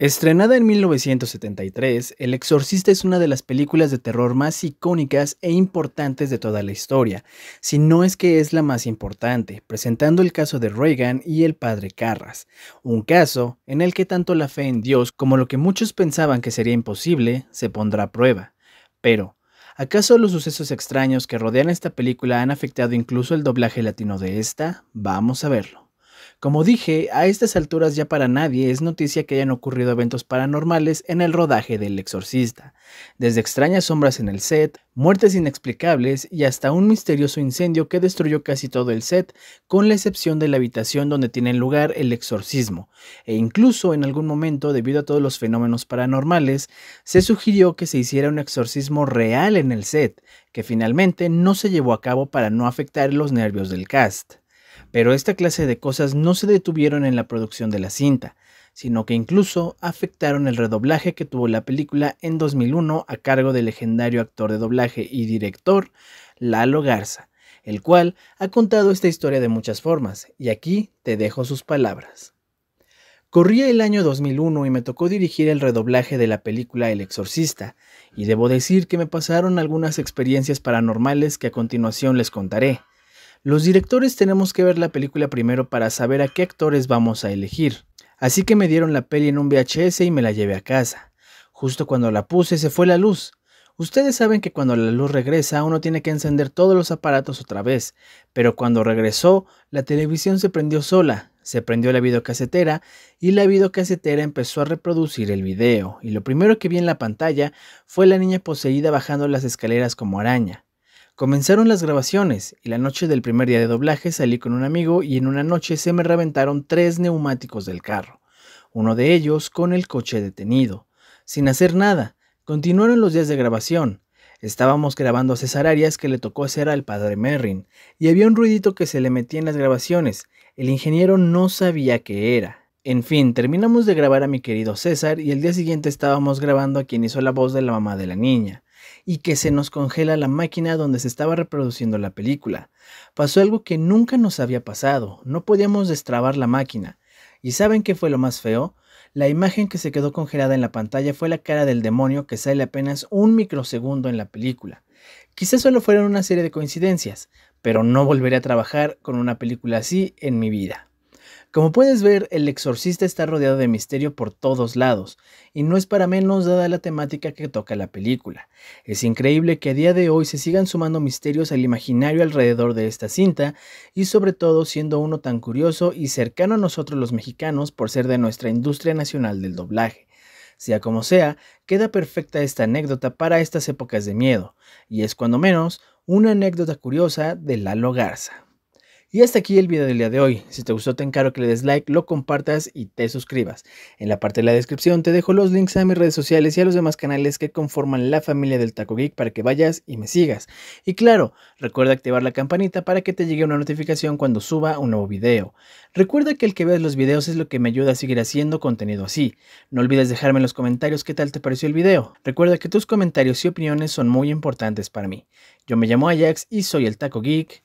Estrenada en 1973, El Exorcista es una de las películas de terror más icónicas e importantes de toda la historia, si no es que es la más importante, presentando el caso de Reagan y el padre Carras, un caso en el que tanto la fe en Dios como lo que muchos pensaban que sería imposible se pondrá a prueba. Pero, ¿acaso los sucesos extraños que rodean esta película han afectado incluso el doblaje latino de esta? Vamos a verlo. Como dije, a estas alturas ya para nadie es noticia que hayan ocurrido eventos paranormales en el rodaje del exorcista, desde extrañas sombras en el set, muertes inexplicables y hasta un misterioso incendio que destruyó casi todo el set, con la excepción de la habitación donde tiene lugar el exorcismo, e incluso en algún momento, debido a todos los fenómenos paranormales, se sugirió que se hiciera un exorcismo real en el set, que finalmente no se llevó a cabo para no afectar los nervios del cast. Pero esta clase de cosas no se detuvieron en la producción de la cinta, sino que incluso afectaron el redoblaje que tuvo la película en 2001 a cargo del legendario actor de doblaje y director Lalo Garza, el cual ha contado esta historia de muchas formas, y aquí te dejo sus palabras. Corría el año 2001 y me tocó dirigir el redoblaje de la película El Exorcista, y debo decir que me pasaron algunas experiencias paranormales que a continuación les contaré. Los directores tenemos que ver la película primero para saber a qué actores vamos a elegir. Así que me dieron la peli en un VHS y me la llevé a casa. Justo cuando la puse se fue la luz. Ustedes saben que cuando la luz regresa uno tiene que encender todos los aparatos otra vez, pero cuando regresó la televisión se prendió sola, se prendió la videocasetera y la videocasetera empezó a reproducir el video, y lo primero que vi en la pantalla fue la niña poseída bajando las escaleras como araña. Comenzaron las grabaciones y la noche del primer día de doblaje salí con un amigo y en una noche se me reventaron tres neumáticos del carro, uno de ellos con el coche detenido. Sin hacer nada, continuaron los días de grabación. Estábamos grabando a César Arias que le tocó hacer al padre Merrin, y había un ruidito que se le metía en las grabaciones. El ingeniero no sabía qué era. En fin, terminamos de grabar a mi querido César y el día siguiente estábamos grabando a quien hizo la voz de la mamá de la niña y que se nos congela la máquina donde se estaba reproduciendo la película. Pasó algo que nunca nos había pasado, no podíamos destrabar la máquina. ¿Y saben qué fue lo más feo? La imagen que se quedó congelada en la pantalla fue la cara del demonio que sale apenas un microsegundo en la película. Quizás solo fueron una serie de coincidencias, pero no volveré a trabajar con una película así en mi vida. Como puedes ver, El Exorcista está rodeado de misterio por todos lados, y no es para menos dada la temática que toca la película. Es increíble que a día de hoy se sigan sumando misterios al imaginario alrededor de esta cinta, y sobre todo siendo uno tan curioso y cercano a nosotros los mexicanos por ser de nuestra industria nacional del doblaje. Sea como sea, queda perfecta esta anécdota para estas épocas de miedo, y es cuando menos una anécdota curiosa de Lalo Garza. Y hasta aquí el video del día de hoy. Si te gustó te encargo que le des like, lo compartas y te suscribas. En la parte de la descripción te dejo los links a mis redes sociales y a los demás canales que conforman la familia del Taco Geek para que vayas y me sigas. Y claro, recuerda activar la campanita para que te llegue una notificación cuando suba un nuevo video. Recuerda que el que veas los videos es lo que me ayuda a seguir haciendo contenido así. No olvides dejarme en los comentarios qué tal te pareció el video. Recuerda que tus comentarios y opiniones son muy importantes para mí. Yo me llamo Ajax y soy el Taco Geek.